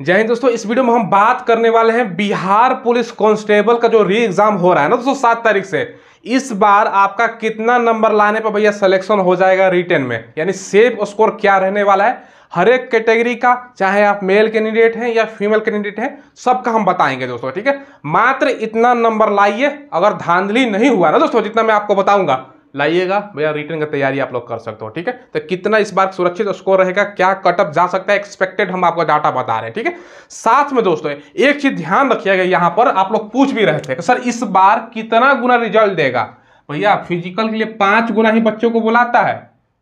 जय हिंद दोस्तों इस वीडियो में हम बात करने वाले हैं बिहार पुलिस कांस्टेबल का जो री एग्जाम हो रहा है ना दोस्तों सात तारीख से इस बार आपका कितना नंबर लाने पर भैया सिलेक्शन हो जाएगा रिटर्न में यानी सेफ स्कोर क्या रहने वाला है हर एक कैटेगरी का चाहे आप मेल कैंडिडेट हैं या फीमेल कैंडिडेट हैं सबका हम बताएंगे दोस्तों ठीक है मात्र इतना नंबर लाइए अगर धांधली नहीं हुआ ना दोस्तों जितना मैं आपको बताऊंगा लाइएगा भैया रिटर्न का तैयारी आप लोग कर सकते हो ठीक है तो कितना इस बार सुरक्षित स्कोर रहेगा क्या कटअप जा सकता है एक्सपेक्टेड हम आपको डाटा बता रहे हैं ठीक है साथ में दोस्तों एक चीज ध्यान रखिएगा यहाँ पर आप लोग पूछ भी रहे थे सर इस बार कितना गुना रिजल्ट देगा भैया फिजिकल के लिए पांच गुना ही बच्चों को बुलाता है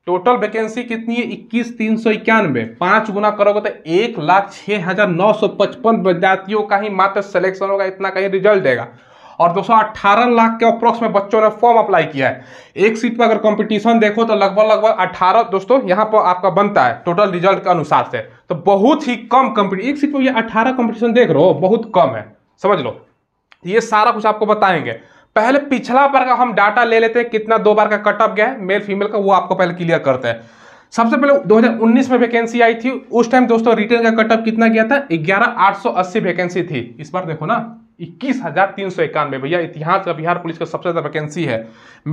टोटल वैकेंसी कितनी है इक्कीस तीन सौ इक्यानवे पांच गुना करोगे तो एक लाख छह हज़ार नौ सौ पचपन विद्यार्थियों का ही मात्र सिलेक्शन होगा इतना का ही रिजल्ट देगा और दो लाख के अप्रोक्स में बच्चों ने फॉर्म अप्लाई किया है एक सीट पर अगर कंपटीशन देखो तो लगभग लगभग अट्ठारह दोस्तों यहाँ पर आपका बनता है टोटल रिजल्ट के अनुसार से तो बहुत ही कम कंपटी एक सीट पर ये अट्ठारह कंपटीशन देख रहे हो बहुत कम है समझ लो तो ये सारा कुछ आपको बताएंगे पहले पिछला बार का हम डाटा ले लेते हैं कितना दो बार का कटअप गया है मेल फीमेल का वो आपको पहले क्लियर करते हैं सबसे पहले 2019 में वैकेंसी आई थी उस टाइम दोस्तों रिटर्न का कटअप कितना गया था ग्यारह आठ वैकेंसी थी इस बार देखो ना इक्कीस हजार तीन सौ इक्यानवे भैया इतिहास का बिहार पुलिस का सबसे ज्यादा वैकेंसी है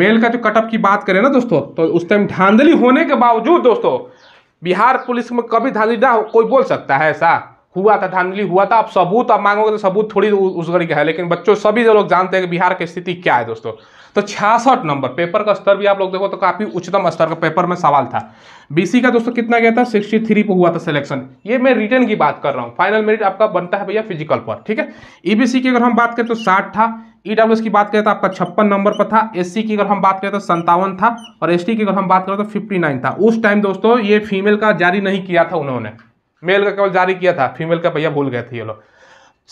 मेल का जो कटअप की बात करें ना दोस्तों तो उस टाइम धांधली होने के बावजूद दोस्तों बिहार पुलिस में कभी धांधली ना कोई बोल सकता है ऐसा हुआ था धांधली हुआ था आप सबूत आप मांगोगे तो सबूत थोड़ी उस घड़ी का है लेकिन बच्चों सभी जो लोग जानते हैं कि बिहार की स्थिति क्या है दोस्तों तो छियासठ नंबर पेपर का स्तर भी आप लोग देखो तो काफी उच्चतम स्तर का पेपर में सवाल था बीसी का दोस्तों कितना गया था सिक्सटी थ्री पर हुआ था सिलेक्शन ये मैं रिटर्न की बात कर रहा हूँ फाइनल मेरिट आपका बनता है भैया फिजिकल पर ठीक है ईबीसी e की अगर हम बात करें तो साठ था ईडब्ल्यूएस e की बात करें तो आपका छप्पन नंबर पर था एस की अगर हम बात करें तो संतावन था और एस की अगर हम बात करें तो फिफ्टी था उस टाइम दोस्तों ये फीमेल का जारी नहीं किया था उन्होंने मेल का केवल जारी किया था फीमेल का भैया भूल गए थे ये लोग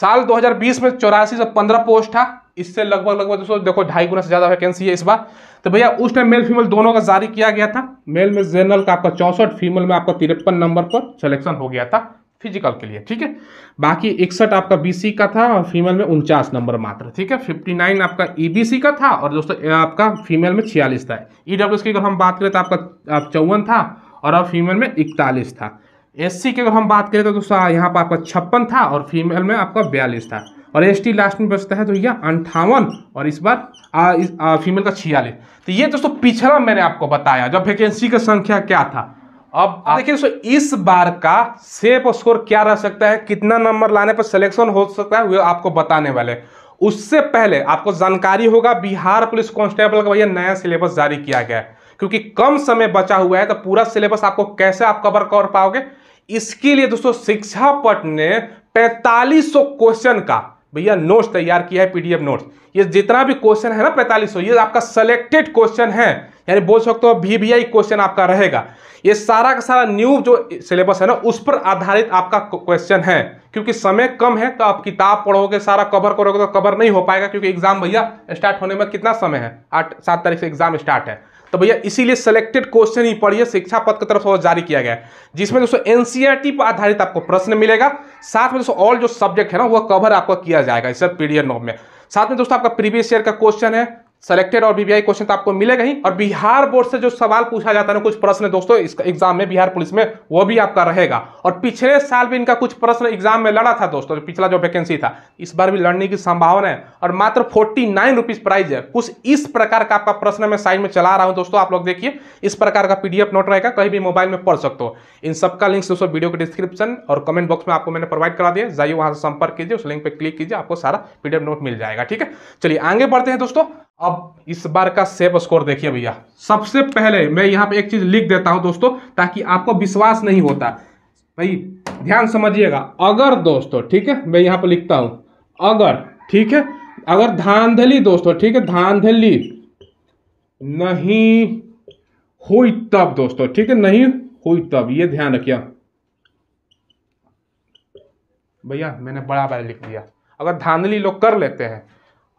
साल 2020 में चौरासी से पंद्रह पोस्ट था इससे लगभग लगभग दोस्तों देखो ढाई गुना से ज़्यादा वैकेंसी है इस बार तो भैया उस टाइम मेल फीमेल दोनों का जारी किया गया था मेल में जनरल का आपका चौंसठ फीमेल में आपका तिरपन नंबर पर सिलेक्शन हो गया था फिजिकल के लिए ठीक है बाकी इकसठ आपका बीसी का था और फीमेल में उनचास नंबर मात्र ठीक है फिफ्टी नाइन आपका ईबीसी e का था और दोस्तों आपका फीमेल में छियालीस था ईडब्ल्यूएस e की अगर हम बात करें तो आपका चौवन था और अब फीमेल में इकतालीस था एस की अगर हम बात करें तो दोस्तों यहाँ पर आपका छप्पन था और फीमेल में आपका बयालीस था और एस टी लास्ट में बचता है तो यह अंठावन और इस बार आ, इस, आ, फीमेल का छियालीस तो ये दोस्तों पिछड़ा मैंने आपको बताया जब वैकेंसी का संख्या क्या था अब हाँ। देखिए दोस्तों इस बार का सेफ स्कोर क्या रह सकता है कितना नंबर लाने पर सिलेक्शन हो सकता है वह आपको बताने वाले उससे पहले आपको जानकारी होगा बिहार पुलिस कांस्टेबल का भैया नया सिलेबस जारी किया गया है क्योंकि कम समय बचा हुआ है तो पूरा सिलेबस आपको कैसे आप कवर कर पाओगे इसके लिए दोस्तों शिक्षा पट ने पैंतालीस क्वेश्चन का भैया नोट्स तैयार किया है पीडीएफ नोट्स ये जितना भी क्वेश्चन है ना पैंतालीस ये आपका सेलेक्टेड क्वेश्चन है यानी बोल सकते हो वी आई क्वेश्चन आपका रहेगा ये सारा का सारा न्यू जो सिलेबस है ना उस पर आधारित आपका क्वेश्चन है क्योंकि समय कम है तो आप किताब पढ़ोगे सारा कवर करोगे तो कवर नहीं हो पाएगा क्योंकि एग्जाम भैया स्टार्ट होने में कितना समय है आठ सात तारीख से एग्जाम स्टार्ट है तो भैया इसीलिए सिलेक्टेड क्वेश्चन ही पढ़िए शिक्षा पद की तरफ जारी किया गया जिसमें दोस्तों एनसीईआरटी e पर आधारित आपको प्रश्न मिलेगा साथ में दोस्तों ऑल जो सब्जेक्ट है ना वह कवर आपका किया जाएगा इस पीडीएफ नॉम में साथ में दोस्तों आपका प्रीवियस ईयर का क्वेश्चन है सेलेक्टेड और बीबीआई क्वेश्चन तो आपको मिलेगा ही और बिहार बोर्ड से जो सवाल पूछा जाता है ना कुछ प्रश्न दोस्तों इसका एग्जाम में बिहार पुलिस में वो भी आपका रहेगा और पिछले साल भी इनका कुछ प्रश्न एग्जाम में लड़ा था दोस्तों पिछला जो वैकेंसी था इस बार भी लड़ने की संभावना है और मात्र फोर्टी नाइन प्राइस है कुछ इस प्रकार का आपका प्रश्न मैं साइड में चला रहा हूँ दोस्तों आप लोग देखिए इस प्रकार का पीडीएफ नोट रहेगा कहीं भी मोबाइल में पढ़ सकते हो इन सबका लिंक दोस्तों वीडियो के डिस्क्रिप्शन और कमेंट बॉक्स में आपको मैंने प्रोवाइड करा दिया जाइए वहां से संपर्क कीजिए उस लिंक पर क्लिक कीजिए आपको सारा पीडीएफ नोट मिल जाएगा ठीक है चलिए आगे बढ़ते हैं दोस्तों अब इस बार का सेफ स्कोर देखिए भैया सबसे पहले मैं यहाँ पे एक चीज़ लिख देता हूँ दोस्तों ताकि आपको विश्वास नहीं होता भाई ध्यान समझिएगा अगर दोस्तों ठीक है मैं यहाँ पे लिखता हूँ अगर ठीक है अगर धांधली दोस्तों ठीक है धांधली नहीं हुई तब दोस्तों ठीक है नहीं हुई तब ये ध्यान रखिए भैया मैंने बड़ा बड़ा लिख दिया अगर धांधली लोग कर लेते हैं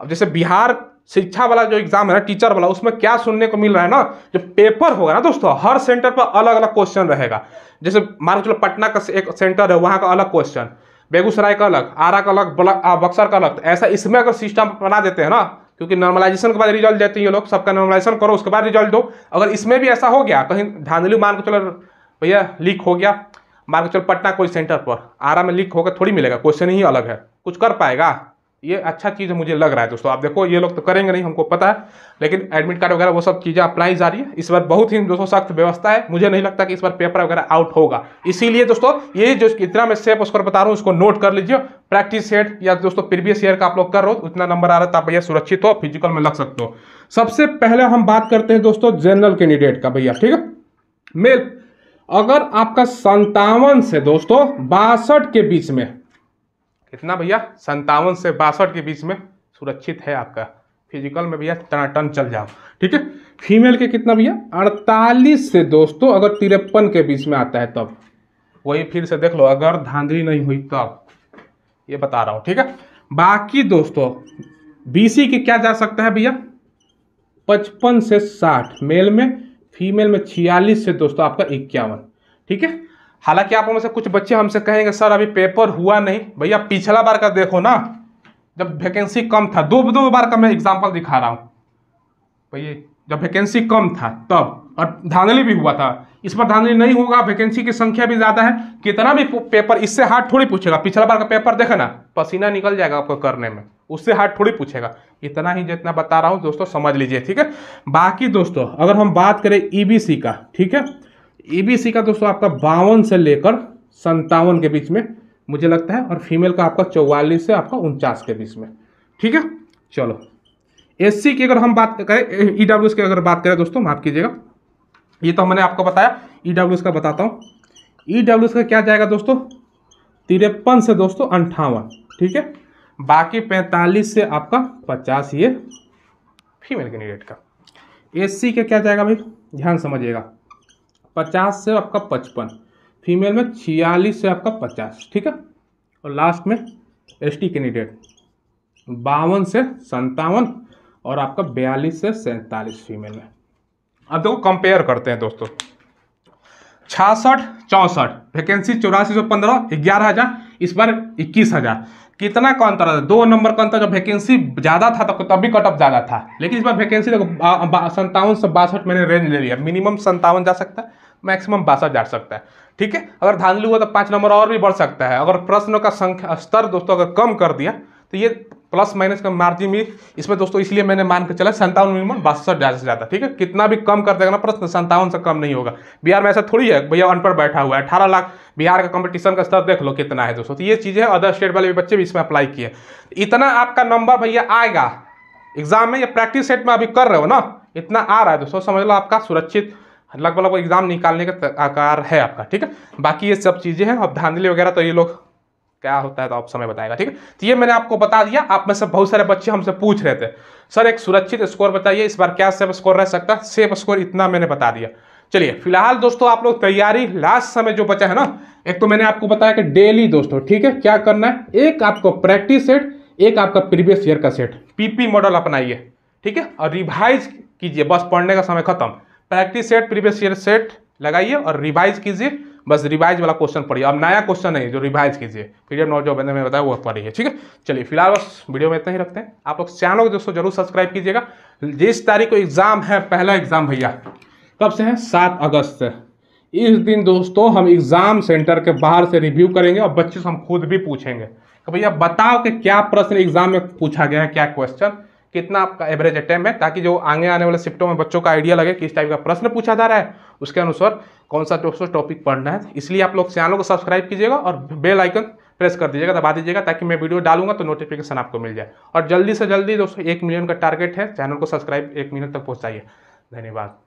अब जैसे बिहार शिक्षा वाला जो एग्जाम है ना टीचर वाला उसमें क्या सुनने को मिल रहा है ना जो पेपर होगा ना दोस्तों हर सेंटर पर अलग अलग क्वेश्चन रहेगा जैसे मान चलो पटना का एक सेंटर है वहाँ का अलग क्वेश्चन बेगूसराय का अलग आरा का अलग बक्सर का अलग तो ऐसा इसमें अगर सिस्टम बना देते हैं ना क्योंकि नॉर्मलाइजेशन के बाद रिजल्ट देते हैं ये लोग सबका नॉर्मलाइजेशन करो उसके बाद रिजल्ट दो अगर इसमें भी ऐसा हो गया कहीं धांधली मान के चलो भैया लीक हो गया मान के चलो पटना कोई सेंटर पर आरा में लीक होकर थोड़ी मिलेगा क्वेश्चन ही अलग है कुछ कर पाएगा ये अच्छा चीज़ मुझे लग रहा है दोस्तों आप देखो ये लोग तो करेंगे नहीं हमको पता है लेकिन एडमिट कार्ड वगैरह वो सब चीज़ें अप्लाई जा रही है इस बार बहुत ही दोस्तों सख्त व्यवस्था है मुझे नहीं लगता कि इस बार पेपर वगैरह आउट होगा इसीलिए दोस्तों ये जो इतना मैं सेफ स्कोर बता रहा हूँ उसको नोट कर लीजिए प्रैक्टिस सेट या दोस्तों प्रीवियस ईयर का आप लोग कर रहे हो तो उतना नंबर आ रहा था तो भैया सुरक्षित हो फिजिकल में लग सकते हो सबसे पहले हम बात करते हैं दोस्तों जनरल कैंडिडेट का भैया ठीक है मेल अगर आपका संतावन से दोस्तों बासठ के बीच में कितना भैया संतावन से बासठ के बीच में सुरक्षित है आपका फिजिकल में भैया टनाटन चल जाओ ठीक है फीमेल के कितना भैया अड़तालीस से दोस्तों अगर तिरपन के बीच में आता है तब वही फिर से देख लो अगर धांधली नहीं हुई तब ये बता रहा हूँ ठीक है बाकी दोस्तों बीसी के क्या जा सकता है भैया पचपन से साठ मेल में फीमेल में छियालीस से दोस्तों आपका इक्यावन ठीक है हालांकि आप में से कुछ बच्चे हमसे कहेंगे सर अभी पेपर हुआ नहीं भैया पिछला बार का देखो ना जब वैकेंसी कम था दो दो बार का मैं एग्जाम्पल दिखा रहा हूँ भैया जब वैकेंसी कम था तब और धांधली भी हुआ था इस पर धांधली नहीं होगा वैकेंसी की संख्या भी ज़्यादा है कितना भी पेपर इससे हार्ड थोड़ी पूछेगा पिछला बार का पेपर देखा ना पसीना निकल जाएगा आपको करने में उससे हार्ड थोड़ी पूछेगा इतना ही जितना बता रहा हूँ दोस्तों समझ लीजिए ठीक है बाकी दोस्तों अगर हम बात करें ई e का ठीक है सी e का दोस्तों आपका बावन से लेकर संतावन के बीच में मुझे लगता है और फीमेल का आपका चौवालीस से आपका उनचास के बीच में ठीक है चलो एस की अगर हम बात करें ई e डब्ल्यू की अगर बात करें दोस्तों माफ़ कीजिएगा ये तो हमने आपको बताया ई e डब्ल्यू का बताता हूँ ई डब्ल्यू का क्या जाएगा दोस्तों तिरपन से दोस्तों अंठावन ठीक है बाकी पैंतालीस से आपका पचास ये फीमेल कैंडिडेट का एस का क्या जाएगा भाई ध्यान समझिएगा पचास से आपका पचपन फीमेल में छियालीस से आपका पचास ठीक है और लास्ट में एसटी कैंडिडेट बावन से संतावन और आपका बयालीस से सैंतालीस फीमेल में अब देखो कंपेयर करते हैं दोस्तों छासठ चौंसठ वैकेंसी चौरासी सौ पंद्रह ग्यारह हज़ार इस बार इक्कीस हज़ार कितना का अंतर है दो नंबर का अंतर जब वैकेंसी ज़्यादा था तब तो तभी कट कटअप ज़्यादा था लेकिन इस बार वैकेंसी देखो संतावन से बासठ मैंने रेंज ले लिया मिनिमम संतावन जा सकता है मैक्सिमम बासठ जा सकता है ठीक है अगर धांधली हुआ तो पाँच नंबर और भी बढ़ सकता है अगर प्रश्नों का संख्या स्तर दोस्तों अगर कम कर दिया तो ये प्लस माइनस का मार्जिन भी इसमें दोस्तों इसलिए मैंने मान के चला संतावन मिनिमम बासठ से ज्यादा ठीक है कितना भी कम कर देगा ना प्रश्न संतावन से कम नहीं होगा बिहार में ऐसा थोड़ी है भैया अनपढ़ बैठा हुआ है अठारह लाख बिहार का कंपटीशन का स्तर देख लो कितना है दोस्तों तो ये चीज़ें अदर स्टेट वाले भी बच्चे भी इसमें अप्लाई किए इतना आपका नंबर भैया आएगा एग्जाम में या प्रैक्टिस सेट में अभी कर रहे हो ना इतना आ रहा है दोस्तों समझ लो आपका सुरक्षित लगभग लगभग एग्जाम निकालने का आकार है आपका ठीक है बाकी ये सब चीज़ें हैं अब धांधली वगैरह तो ये लोग क्या होता है तो आप समय बताएगा ठीक है तो ये मैंने आपको बता दिया आप में से बहुत सारे बच्चे हमसे पूछ रहे थे सर एक सुरक्षित स्कोर बताइए इस बार क्या सेफ स्कोर रह सकता है सेफ स्कोर इतना मैंने बता दिया चलिए फिलहाल दोस्तों आप लोग तैयारी लास्ट समय जो बचा है ना एक तो मैंने आपको बताया कि डेली दोस्तों ठीक है क्या करना है एक आपको प्रैक्टिस सेट एक आपका प्रीवियस ईयर का सेट पीपी मॉडल अपनाइए ठीक है और रिवाइज कीजिए बस पढ़ने का समय खत्म practice set previous year set लगाइए और रिवाइज कीजिए बस रिवाइज वाला क्वेश्चन पढ़िए अब नया क्वेश्चन नहीं जो रिवाइज कीजिए पीडीएफ नोट जो मैंने बताया वो पढ़िए ठीक है चलिए फिलहाल बस वीडियो में इतना ही रखते हैं आप लोग चैनल को दोस्तों जरूर सब्सक्राइब कीजिएगा जिस तारीख को एग्जाम है पहला एग्जाम भैया कब से है सात अगस्त से इस दिन दोस्तों हम एग्जाम सेंटर के बाहर से रिव्यू करेंगे और बच्चे से हम खुद भी पूछेंगे भैया बताओ कि क्या प्रश्न एग्जाम में पूछा गया है क्या क्वेश्चन कितना आपका एवरेज अटैम्प है ताकि जो आगे आने वाले शिफ्टों में बच्चों का आइडिया लगे किस टाइप का प्रश्न पूछा जा रहा है उसके अनुसार कौन सा टॉपिक पढ़ना है इसलिए आप लोग चैनल को सब्सक्राइब कीजिएगा और बेल आइकन प्रेस कर दीजिएगा दबा दीजिएगा ताकि मैं वीडियो डालूंगा तो नोटिफिकेशन आपको मिल जाए और जल्दी से जल्दी दोस्तों एक मिलियन का टारगेट है चैनल को सब्सक्राइब एक मिनट तक पहुँचाइए धन्यवाद